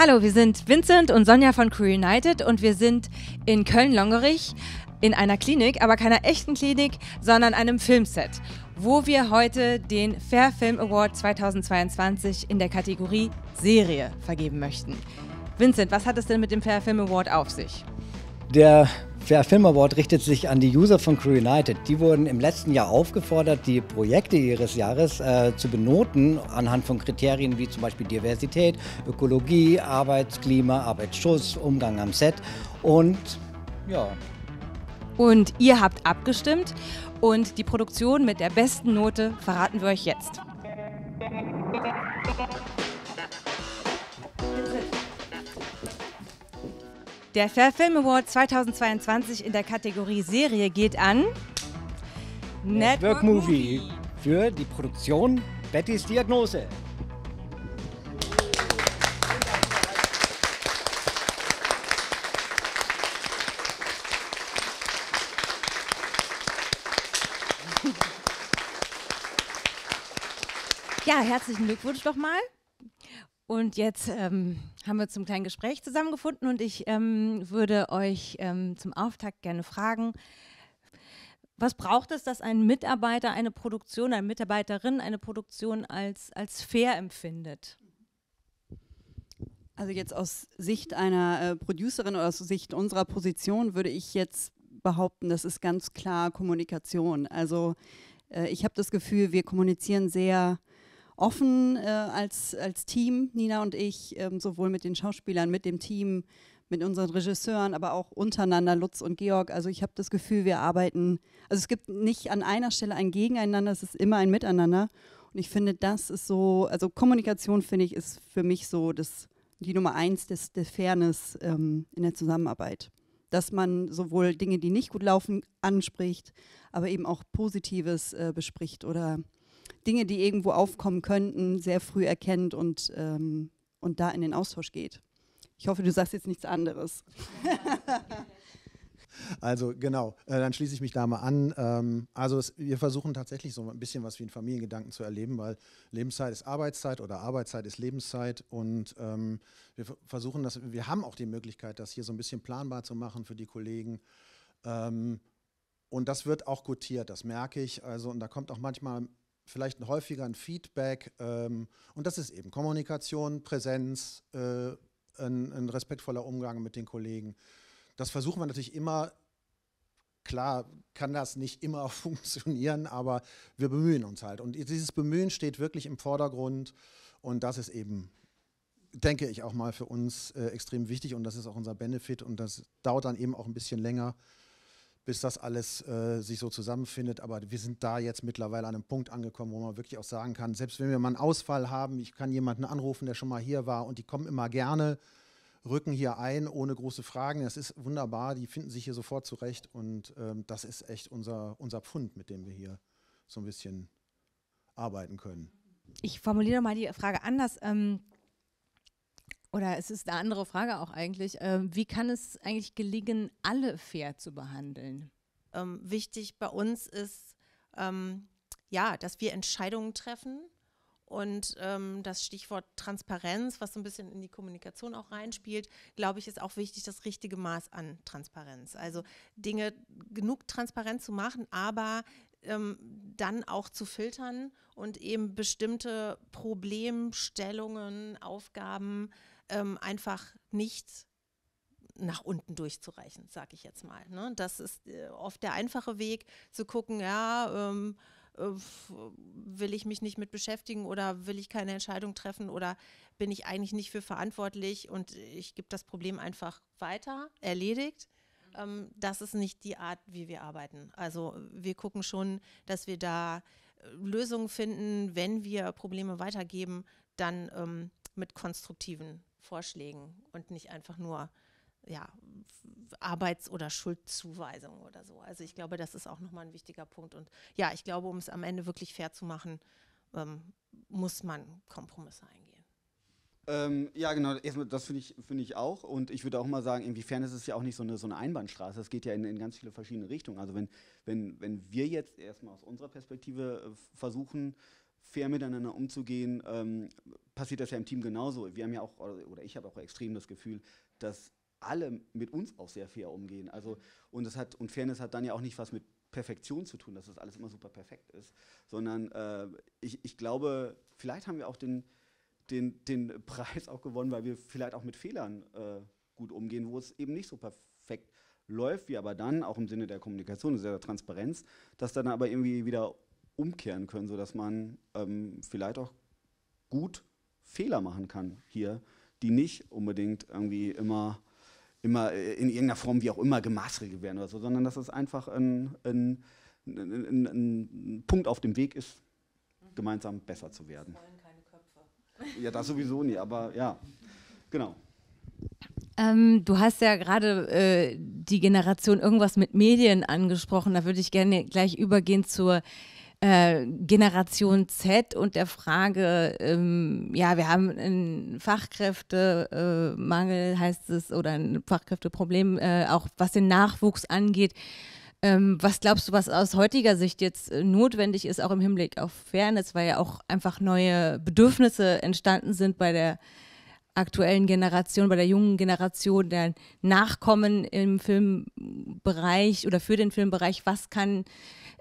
Hallo, wir sind Vincent und Sonja von Crew United und wir sind in Köln-Longerich in einer Klinik, aber keiner echten Klinik, sondern einem Filmset, wo wir heute den Fair Film Award 2022 in der Kategorie Serie vergeben möchten. Vincent, was hat es denn mit dem Fair Film Award auf sich? Der Fair Film Award richtet sich an die User von Crew United. Die wurden im letzten Jahr aufgefordert, die Projekte ihres Jahres äh, zu benoten anhand von Kriterien wie zum Beispiel Diversität, Ökologie, Arbeitsklima, Arbeitsschutz, Umgang am Set und ja. Und ihr habt abgestimmt und die Produktion mit der besten Note verraten wir euch jetzt. Der Fair Film Award 2022 in der Kategorie Serie geht an Network, Network Movie für die Produktion Bettys Diagnose. Ja, herzlichen Glückwunsch nochmal. Und jetzt ähm, haben wir zum kleinen Gespräch zusammengefunden und ich ähm, würde euch ähm, zum Auftakt gerne fragen, was braucht es, dass ein Mitarbeiter eine Produktion, eine Mitarbeiterin eine Produktion als, als fair empfindet? Also jetzt aus Sicht einer äh, Producerin oder aus Sicht unserer Position würde ich jetzt behaupten, das ist ganz klar Kommunikation. Also äh, ich habe das Gefühl, wir kommunizieren sehr offen äh, als, als Team, Nina und ich, ähm, sowohl mit den Schauspielern, mit dem Team, mit unseren Regisseuren, aber auch untereinander, Lutz und Georg. Also ich habe das Gefühl, wir arbeiten, also es gibt nicht an einer Stelle ein Gegeneinander, es ist immer ein Miteinander. Und ich finde, das ist so, also Kommunikation finde ich, ist für mich so das, die Nummer eins des, der Fairness ähm, in der Zusammenarbeit. Dass man sowohl Dinge, die nicht gut laufen, anspricht, aber eben auch Positives äh, bespricht oder Dinge, die irgendwo aufkommen könnten, sehr früh erkennt und, ähm, und da in den Austausch geht. Ich hoffe, du sagst jetzt nichts anderes. Also genau, äh, dann schließe ich mich da mal an. Ähm, also wir versuchen tatsächlich so ein bisschen was wie einen Familiengedanken zu erleben, weil Lebenszeit ist Arbeitszeit oder Arbeitszeit ist Lebenszeit und ähm, wir versuchen das, wir haben auch die Möglichkeit, das hier so ein bisschen planbar zu machen für die Kollegen. Ähm, und das wird auch gutiert, das merke ich. Also, und da kommt auch manchmal vielleicht häufiger ein Feedback. Ähm, und das ist eben Kommunikation, Präsenz, äh, ein, ein, respektvoller Umgang mit den Kollegen. Das versuchen wir natürlich immer. Klar kann das nicht immer funktionieren, aber wir bemühen uns halt. Und dieses Bemühen steht wirklich im Vordergrund. Und das ist eben, denke ich, auch mal für uns äh, extrem wichtig. Und das ist auch unser Benefit. Und das dauert dann eben auch ein bisschen länger, bis das alles äh, sich so zusammenfindet. Aber wir sind da jetzt mittlerweile an einem Punkt angekommen, wo man wirklich auch sagen kann, selbst wenn wir mal einen Ausfall haben, ich kann jemanden anrufen, der schon mal hier war und die kommen immer gerne, rücken hier ein ohne große Fragen. Das ist wunderbar, die finden sich hier sofort zurecht und ähm, das ist echt unser, unser Pfund, mit dem wir hier so ein bisschen arbeiten können. Ich formuliere mal die Frage anders. Ähm oder es ist eine andere Frage auch eigentlich. Äh, wie kann es eigentlich gelingen, alle fair zu behandeln? Ähm, wichtig bei uns ist, ähm, ja, dass wir Entscheidungen treffen. Und ähm, das Stichwort Transparenz, was so ein bisschen in die Kommunikation auch reinspielt, glaube ich, ist auch wichtig, das richtige Maß an Transparenz. Also Dinge genug transparent zu machen, aber ähm, dann auch zu filtern und eben bestimmte Problemstellungen, Aufgaben äh, ähm, einfach nicht nach unten durchzureichen, sage ich jetzt mal. Ne? Das ist äh, oft der einfache Weg, zu gucken, ja, ähm, äh, will ich mich nicht mit beschäftigen oder will ich keine Entscheidung treffen oder bin ich eigentlich nicht für verantwortlich und ich gebe das Problem einfach weiter, erledigt. Ähm, das ist nicht die Art, wie wir arbeiten. Also wir gucken schon, dass wir da äh, Lösungen finden, wenn wir Probleme weitergeben, dann ähm, mit konstruktiven Vorschlägen und nicht einfach nur ja, Arbeits- oder Schuldzuweisungen oder so. Also ich glaube, das ist auch nochmal ein wichtiger Punkt. Und ja, ich glaube, um es am Ende wirklich fair zu machen, ähm, muss man Kompromisse eingehen. Ähm, ja, genau, das finde ich, find ich auch. Und ich würde auch mal sagen, inwiefern ist es ja auch nicht so eine, so eine Einbahnstraße. Es geht ja in, in ganz viele verschiedene Richtungen. Also wenn, wenn, wenn wir jetzt erstmal aus unserer Perspektive äh, versuchen, fair miteinander umzugehen, ähm, passiert das ja im Team genauso. Wir haben ja auch, oder ich habe auch extrem das Gefühl, dass alle mit uns auch sehr fair umgehen. Also, und, das hat, und Fairness hat dann ja auch nicht was mit Perfektion zu tun, dass das alles immer super perfekt ist, sondern äh, ich, ich glaube, vielleicht haben wir auch den, den, den Preis auch gewonnen, weil wir vielleicht auch mit Fehlern äh, gut umgehen, wo es eben nicht so perfekt läuft, wie aber dann, auch im Sinne der Kommunikation und der Transparenz, dass dann aber irgendwie wieder umkehren können, sodass man ähm, vielleicht auch gut Fehler machen kann hier, die nicht unbedingt irgendwie immer, immer äh, in irgendeiner Form wie auch immer gemaßregelt werden oder so, sondern dass es einfach ein, ein, ein, ein Punkt auf dem Weg ist, mhm. gemeinsam besser zu werden. Ja, das sowieso nie, aber ja, genau. Ähm, du hast ja gerade äh, die Generation irgendwas mit Medien angesprochen. Da würde ich gerne gleich übergehen zur äh, Generation Z und der Frage, ähm, ja, wir haben einen Fachkräftemangel, heißt es, oder ein Fachkräfteproblem, äh, auch was den Nachwuchs angeht. Ähm, was glaubst du, was aus heutiger Sicht jetzt notwendig ist, auch im Hinblick auf Fairness, weil ja auch einfach neue Bedürfnisse entstanden sind bei der aktuellen Generation, bei der jungen Generation, der Nachkommen im Filmbereich oder für den Filmbereich, was kann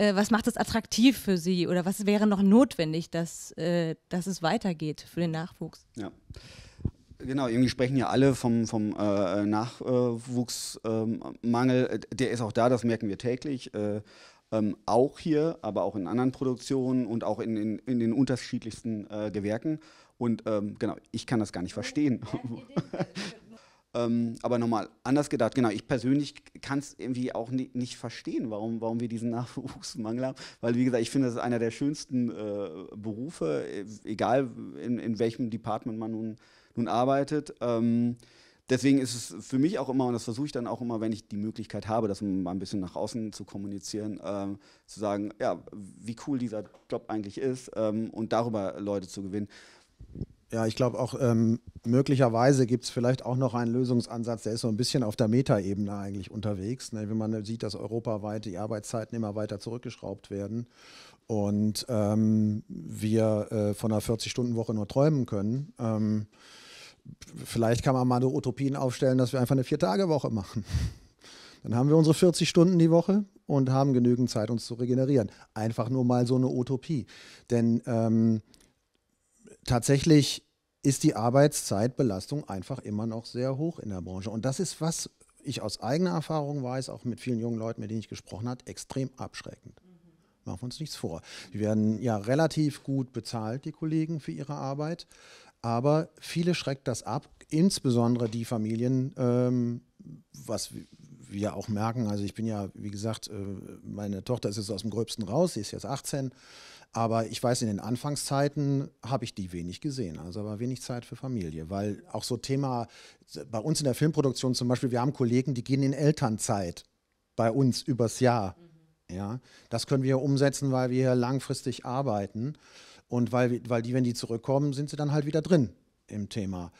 äh, was macht es attraktiv für sie oder was wäre noch notwendig, dass, äh, dass es weitergeht für den Nachwuchs? Ja. Genau, irgendwie sprechen ja alle vom, vom äh, Nachwuchsmangel. Der ist auch da, das merken wir täglich. Äh, ähm, auch hier, aber auch in anderen Produktionen und auch in, in, in den unterschiedlichsten äh, Gewerken. Und ähm, genau, ich kann das gar nicht verstehen. Ähm, aber nochmal anders gedacht, genau, ich persönlich kann es irgendwie auch ni nicht verstehen, warum, warum wir diesen Nachwuchsmangel haben, weil wie gesagt, ich finde, das ist einer der schönsten äh, Berufe, äh, egal in, in welchem Department man nun, nun arbeitet. Ähm, deswegen ist es für mich auch immer, und das versuche ich dann auch immer, wenn ich die Möglichkeit habe, das mal ein bisschen nach außen zu kommunizieren, ähm, zu sagen, ja, wie cool dieser Job eigentlich ist ähm, und darüber Leute zu gewinnen. Ja, ich glaube auch, ähm, möglicherweise gibt es vielleicht auch noch einen Lösungsansatz, der ist so ein bisschen auf der Metaebene eigentlich unterwegs. Ne? Wenn man sieht, dass europaweit die Arbeitszeiten immer weiter zurückgeschraubt werden und ähm, wir äh, von einer 40-Stunden-Woche nur träumen können. Ähm, vielleicht kann man mal so Utopien aufstellen, dass wir einfach eine Vier-Tage-Woche machen. Dann haben wir unsere 40 Stunden die Woche und haben genügend Zeit, uns zu regenerieren. Einfach nur mal so eine Utopie. Denn ähm, tatsächlich ist die Arbeitszeitbelastung einfach immer noch sehr hoch in der Branche. Und das ist, was ich aus eigener Erfahrung weiß, auch mit vielen jungen Leuten, mit denen ich gesprochen habe, extrem abschreckend. Mhm. Machen wir uns nichts vor. Die werden ja relativ gut bezahlt, die Kollegen, für ihre Arbeit. Aber viele schreckt das ab, insbesondere die Familien, ähm, was wir auch merken, also ich bin ja, wie gesagt, äh, meine Tochter ist jetzt aus dem Gröbsten raus, sie ist jetzt 18, aber ich weiß, in den Anfangszeiten habe ich die wenig gesehen, also war wenig Zeit für Familie, weil auch so Thema, bei uns in der Filmproduktion zum Beispiel, wir haben Kollegen, die gehen in Elternzeit bei uns übers Jahr. Mhm. Ja, das können wir umsetzen, weil wir hier langfristig arbeiten und weil, weil die, wenn die zurückkommen, sind sie dann halt wieder drin im Thema.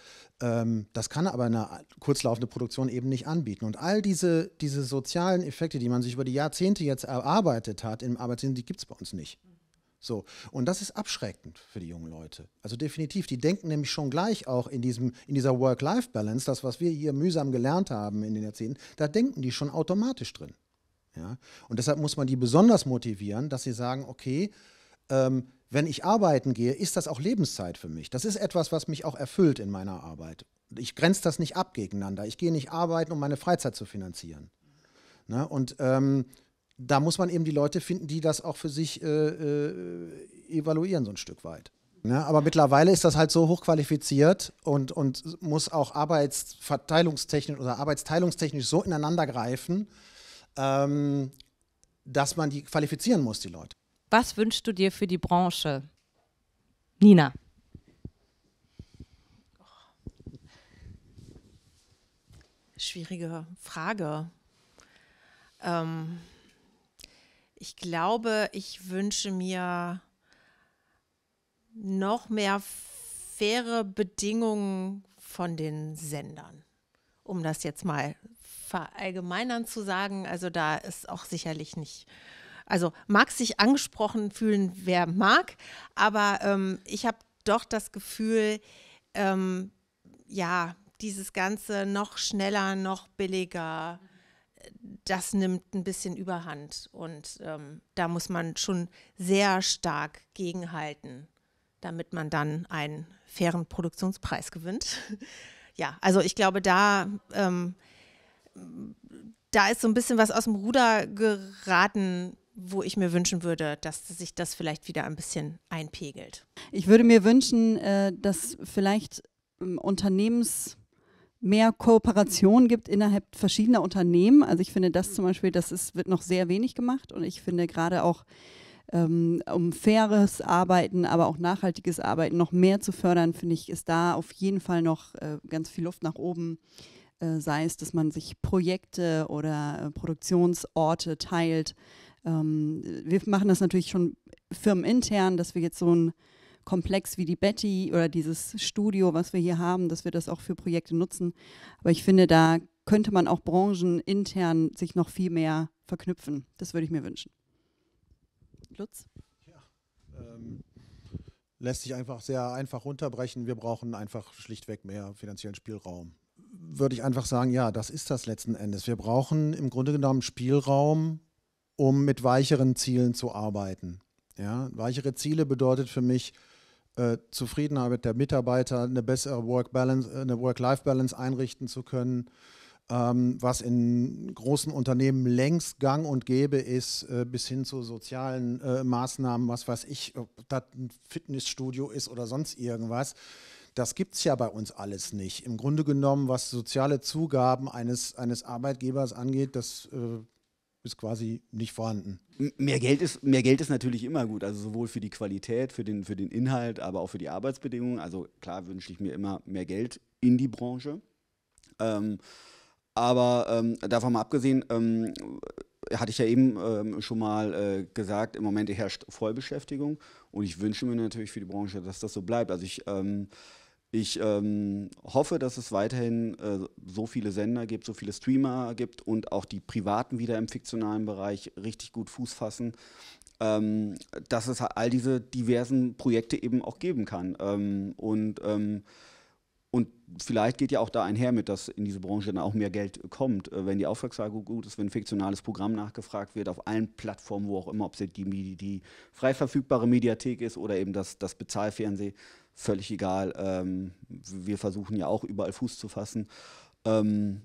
Ähm, das kann aber eine kurzlaufende Produktion eben nicht anbieten. Und all diese, diese sozialen Effekte, die man sich über die Jahrzehnte jetzt erarbeitet hat im Arbeitsleben, die gibt es bei uns nicht. So, und das ist abschreckend für die jungen Leute. Also definitiv, die denken nämlich schon gleich auch in, diesem, in dieser Work-Life-Balance, das, was wir hier mühsam gelernt haben in den Jahrzehnten, da denken die schon automatisch drin. Ja? Und deshalb muss man die besonders motivieren, dass sie sagen, okay, ähm, wenn ich arbeiten gehe, ist das auch Lebenszeit für mich. Das ist etwas, was mich auch erfüllt in meiner Arbeit. Ich grenze das nicht ab gegeneinander. Ich gehe nicht arbeiten, um meine Freizeit zu finanzieren. Ne? Und ähm, da muss man eben die Leute finden, die das auch für sich äh, äh, evaluieren, so ein Stück weit. Ne? Aber mittlerweile ist das halt so hochqualifiziert und, und muss auch arbeitsverteilungstechnisch oder arbeitsteilungstechnisch so ineinander greifen, ähm, dass man die qualifizieren muss, die Leute. Was wünschst du dir für die Branche? Nina. Schwierige Frage. Ähm, ich glaube, ich wünsche mir noch mehr faire Bedingungen von den Sendern, um das jetzt mal verallgemeinern zu sagen. Also da ist auch sicherlich nicht also mag sich angesprochen fühlen, wer mag, aber ähm, ich habe doch das Gefühl, ähm, ja, dieses Ganze noch schneller, noch billiger, das nimmt ein bisschen Überhand. Und ähm, da muss man schon sehr stark gegenhalten, damit man dann einen fairen Produktionspreis gewinnt. ja, also ich glaube, da, ähm, da ist so ein bisschen was aus dem Ruder geraten wo ich mir wünschen würde, dass sich das vielleicht wieder ein bisschen einpegelt? Ich würde mir wünschen, äh, dass vielleicht ähm, Unternehmens mehr Kooperation gibt innerhalb verschiedener Unternehmen. Also ich finde das zum Beispiel, das ist, wird noch sehr wenig gemacht und ich finde gerade auch ähm, um faires Arbeiten, aber auch nachhaltiges Arbeiten noch mehr zu fördern, finde ich, ist da auf jeden Fall noch äh, ganz viel Luft nach oben. Äh, sei es, dass man sich Projekte oder Produktionsorte teilt, ähm, wir machen das natürlich schon firmenintern, dass wir jetzt so ein Komplex wie die Betty oder dieses Studio, was wir hier haben, dass wir das auch für Projekte nutzen. Aber ich finde, da könnte man auch branchenintern sich noch viel mehr verknüpfen. Das würde ich mir wünschen. Lutz? Ja, ähm, lässt sich einfach sehr einfach runterbrechen. Wir brauchen einfach schlichtweg mehr finanziellen Spielraum. Würde ich einfach sagen, ja, das ist das letzten Endes. Wir brauchen im Grunde genommen Spielraum, um mit weicheren Zielen zu arbeiten. Ja, weichere Ziele bedeutet für mich äh, Zufriedenheit der Mitarbeiter, eine bessere Work-Balance, äh, Work-Life-Balance einrichten zu können. Ähm, was in großen Unternehmen längst gang und gäbe ist, äh, bis hin zu sozialen äh, Maßnahmen, was weiß ich, ob das ein Fitnessstudio ist oder sonst irgendwas. Das gibt es ja bei uns alles nicht. Im Grunde genommen, was soziale Zugaben eines, eines Arbeitgebers angeht, das äh, ist quasi nicht vorhanden. Mehr Geld ist, mehr Geld ist natürlich immer gut, also sowohl für die Qualität, für den, für den Inhalt, aber auch für die Arbeitsbedingungen. Also klar wünsche ich mir immer mehr Geld in die Branche. Ähm, aber ähm, davon mal abgesehen, ähm, hatte ich ja eben ähm, schon mal äh, gesagt, im Moment herrscht Vollbeschäftigung und ich wünsche mir natürlich für die Branche, dass das so bleibt. Also ich ähm, ich ähm, hoffe, dass es weiterhin äh, so viele Sender gibt, so viele Streamer gibt und auch die Privaten wieder im fiktionalen Bereich richtig gut Fuß fassen, ähm, dass es all diese diversen Projekte eben auch geben kann. Ähm, und, ähm, und vielleicht geht ja auch da einher mit, dass in diese Branche dann auch mehr Geld kommt, äh, wenn die Auftragslage gut ist, wenn ein fiktionales Programm nachgefragt wird, auf allen Plattformen, wo auch immer, ob es die, die, die frei verfügbare Mediathek ist oder eben das, das Bezahlfernsehen völlig egal. Ähm, wir versuchen ja auch überall Fuß zu fassen. Ähm,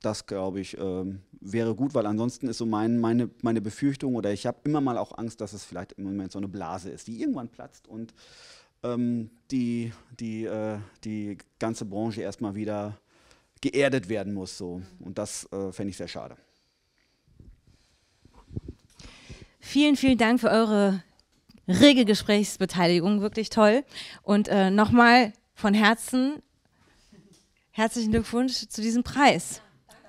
das glaube ich ähm, wäre gut, weil ansonsten ist so mein, meine, meine Befürchtung oder ich habe immer mal auch Angst, dass es vielleicht im Moment so eine Blase ist, die irgendwann platzt und ähm, die, die, äh, die ganze Branche erstmal wieder geerdet werden muss. So. Und das äh, fände ich sehr schade. Vielen, vielen Dank für eure rege Gesprächsbeteiligung, wirklich toll. Und äh, nochmal von Herzen herzlichen Glückwunsch zu diesem Preis.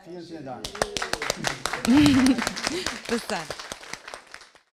Vielen, vielen Dank. Bis dann.